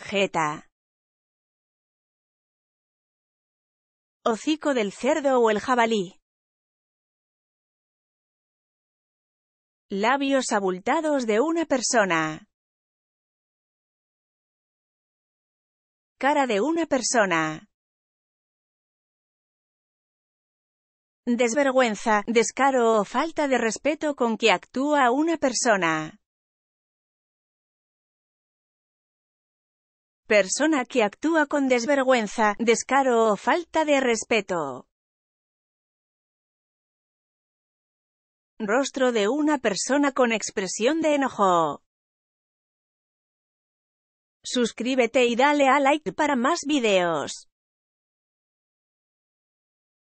Jeta. Hocico del cerdo o el jabalí. Labios abultados de una persona. Cara de una persona. Desvergüenza, descaro o falta de respeto con que actúa una persona. persona que actúa con desvergüenza, descaro o falta de respeto. Rostro de una persona con expresión de enojo. Suscríbete y dale a like para más videos.